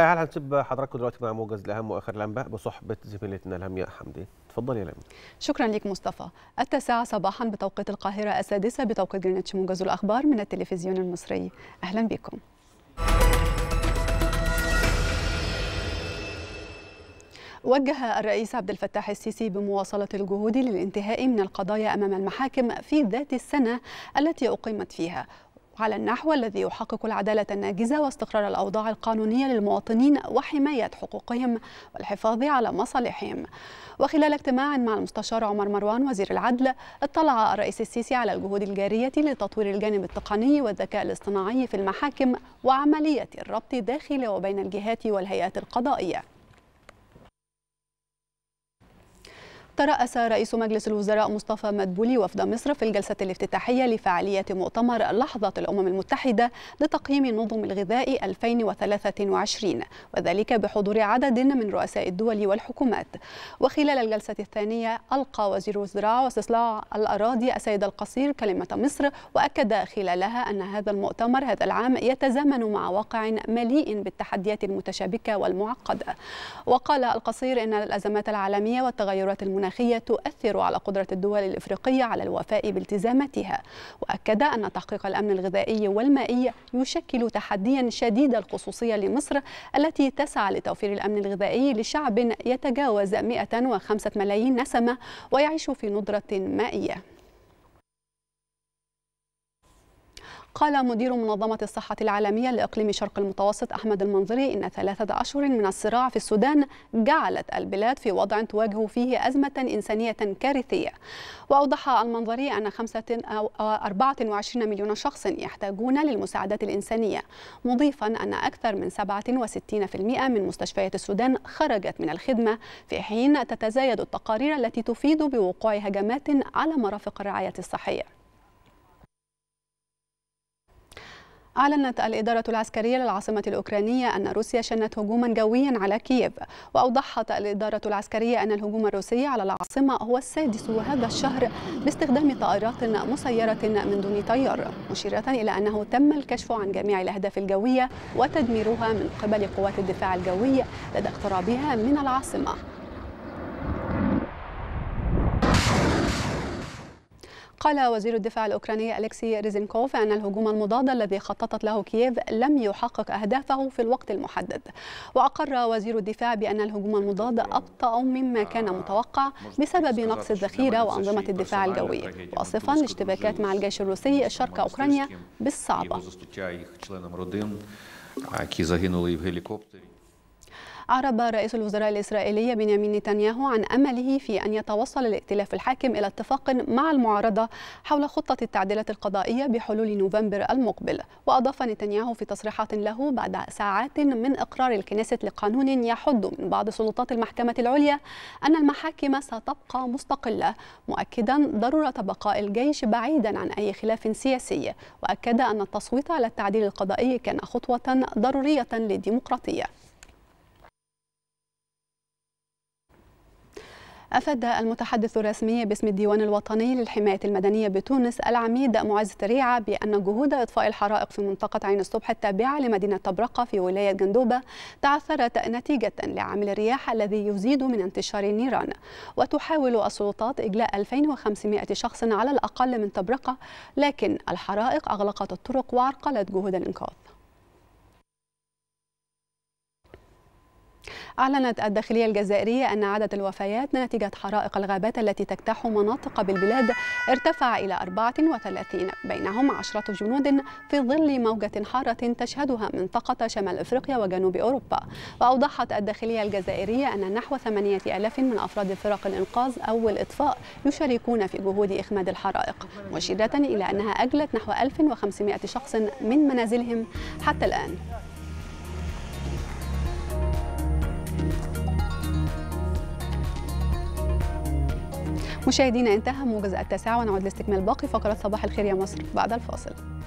على حال هنسيب حضراتكم دلوقتي مع موجز الاهم واخر الانباء بصحبه زميلتنا لمياء حمدي تفضل يا لمياء شكرا لك مصطفى التاسعه صباحا بتوقيت القاهره السادسه بتوقيت جرينتش موجز الاخبار من التلفزيون المصري اهلا بكم وجه الرئيس عبد الفتاح السيسي بمواصلة الجهود للانتهاء من القضايا أمام المحاكم في ذات السنة التي أقيمت فيها على النحو الذي يحقق العدالة الناجزة واستقرار الأوضاع القانونية للمواطنين وحماية حقوقهم والحفاظ على مصالحهم وخلال اجتماع مع المستشار عمر مروان وزير العدل اطلع الرئيس السيسي على الجهود الجارية لتطوير الجانب التقني والذكاء الاصطناعي في المحاكم وعملية الربط داخل وبين الجهات والهيئات القضائية ترأس رئيس مجلس الوزراء مصطفى مدبولي وفد مصر في الجلسة الافتتاحية لفعالية مؤتمر لحظة الأمم المتحدة لتقييم النظم الغذاء 2023 وذلك بحضور عدد من رؤساء الدول والحكومات وخلال الجلسة الثانية ألقى وزير الزراعة واستصلاع الأراضي السيد القصير كلمة مصر وأكد خلالها أن هذا المؤتمر هذا العام يتزامن مع واقع مليء بالتحديات المتشابكة والمعقدة وقال القصير أن الأزمات العالمية والتغيرات المناخية المناخية تؤثر على قدرة الدول الإفريقية على الوفاء بالتزاماتها وأكد أن تحقيق الأمن الغذائي والمائي يشكل تحديا شديد الخصوصية لمصر التي تسعى لتوفير الأمن الغذائي لشعب يتجاوز 105 ملايين نسمة ويعيش في ندرة مائية قال مدير منظمة الصحة العالمية لإقليم شرق المتوسط أحمد المنظري إن ثلاثة أشهر من الصراع في السودان جعلت البلاد في وضع تواجه فيه أزمة إنسانية كارثية وأوضح المنظري أن 24 مليون شخص يحتاجون للمساعدات الإنسانية مضيفا أن أكثر من 67% من مستشفيات السودان خرجت من الخدمة في حين تتزايد التقارير التي تفيد بوقوع هجمات على مرافق الرعاية الصحية أعلنت الإدارة العسكرية للعاصمة الأوكرانية أن روسيا شنت هجوما جويا على كييف وأوضحت الإدارة العسكرية أن الهجوم الروسي على العاصمة هو السادس هذا الشهر باستخدام طائرات مسيرة من دون طيار مشيرة إلى أنه تم الكشف عن جميع الأهداف الجوية وتدميرها من قبل قوات الدفاع الجوي لدى اقترابها من العاصمة قال وزير الدفاع الأوكراني أليكسي ريزينكوف أن الهجوم المضاد الذي خططت له كييف لم يحقق أهدافه في الوقت المحدد وأقر وزير الدفاع بأن الهجوم المضاد أبطأ مما كان متوقع بسبب نقص الذخيرة وأنظمة الدفاع الجوي واصفا الاشتباكات مع الجيش الروسي شرق أوكرانيا بالصعبة أعرب رئيس الوزراء الإسرائيلي بنيامين نتنياهو عن أمله في أن يتوصل الائتلاف الحاكم إلى اتفاق مع المعارضة حول خطة التعديلات القضائية بحلول نوفمبر المقبل وأضاف نتنياهو في تصريحات له بعد ساعات من إقرار الكنيسة لقانون يحد من بعض سلطات المحكمة العليا أن المحاكم ستبقى مستقلة مؤكدا ضرورة بقاء الجيش بعيدا عن أي خلاف سياسي وأكد أن التصويت على التعديل القضائي كان خطوة ضرورية للديمقراطية أفاد المتحدث الرسمي باسم الديوان الوطني للحماية المدنية بتونس العميد معز تريعة بأن جهود إطفاء الحرائق في منطقة عين الصبح التابعة لمدينة طبرقة في ولاية جندوبة تعثرت نتيجة لعامل الرياح الذي يزيد من انتشار النيران وتحاول السلطات إجلاء 2500 شخص على الأقل من طبرقة لكن الحرائق أغلقت الطرق وعرقلت جهود الإنقاذ أعلنت الداخلية الجزائرية أن عدد الوفيات نتيجة حرائق الغابات التي تجتاح مناطق بالبلاد ارتفع إلى 34 بينهم عشرة جنود في ظل موجة حارة تشهدها منطقة شمال أفريقيا وجنوب أوروبا وأوضحت الداخلية الجزائرية أن نحو 8000 من أفراد فرق الإنقاذ أو الإطفاء يشاركون في جهود إخماد الحرائق مشيرة إلى أنها أجلت نحو 1500 شخص من منازلهم حتى الآن مشاهدينا انتهى موجز التاسعة ونعود لاستكمال باقي فقرات صباح الخير يا مصر بعد الفاصل